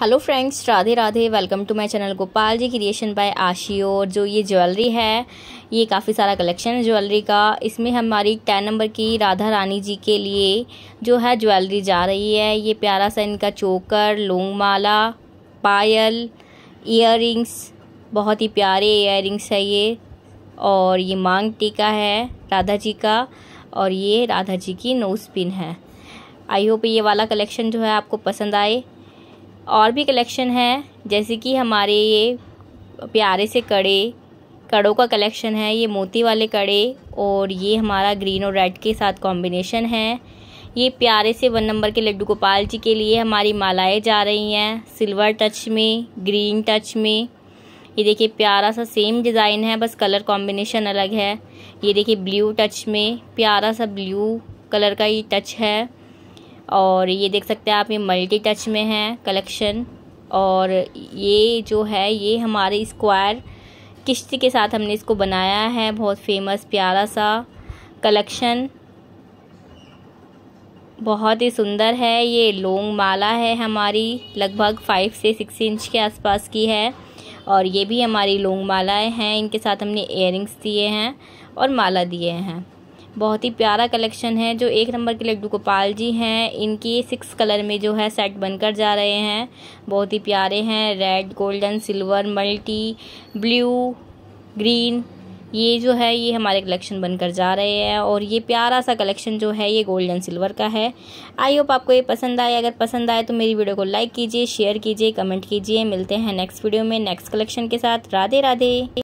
hello friends Radhe Radhe welcome to my channel Gopal ji creation by Ashi और जो ये ज्वेलरी है ये काफ़ी सारा कलेक्शन है ज्वेलरी का इसमें हमारी टेन नंबर की राधा रानी जी के लिए जो है ज्वेलरी जा रही है ये प्यारा सा इनका चोकर लोंग माला पायल इयर बहुत ही प्यारे इयर है ये और ये मांग टीका है राधा जी का और ये राधा जी की नोज पिन है आई होप ये वाला कलेक्शन जो है आपको पसंद आए और भी कलेक्शन है जैसे कि हमारे ये प्यारे से कड़े कड़ों का कलेक्शन है ये मोती वाले कड़े और ये हमारा ग्रीन और रेड के साथ कॉम्बिनेशन है ये प्यारे से वन नंबर के लड्डू गोपाल जी के लिए हमारी मालाएं जा रही हैं सिल्वर टच में ग्रीन टच में ये देखिए प्यारा सा सेम डिज़ाइन है बस कलर कॉम्बिनेशन अलग है ये देखिए ब्लू टच में प्यारा सा ब्लू कलर का ये टच है और ये देख सकते हैं आप ये मल्टी टच में है कलेक्शन और ये जो है ये हमारे स्क्वायर किश्ती के साथ हमने इसको बनाया है बहुत फेमस प्यारा सा कलेक्शन बहुत ही सुंदर है ये लोंग माला है हमारी लगभग फाइव से सिक्स इंच के आसपास की है और ये भी हमारी लोंग मालाएं हैं इनके साथ हमने इयर दिए हैं और माला दिए हैं बहुत ही प्यारा कलेक्शन है जो एक नंबर के लड्डू गोपाल जी हैं इनकी सिक्स कलर में जो है सेट बनकर जा रहे हैं बहुत ही प्यारे हैं red golden silver multi blue green ये जो है ये हमारे कलेक्शन बनकर जा रहे हैं और ये प्यारा सा कलेक्शन जो है ये गोल्डन सिल्वर का है आई होप आपको ये पसंद आए अगर पसंद आए तो मेरी वीडियो को लाइक कीजिए शेयर कीजिए कमेंट कीजिए मिलते हैं नेक्स्ट वीडियो में नेक्स्ट कलेक्शन के साथ राधे राधे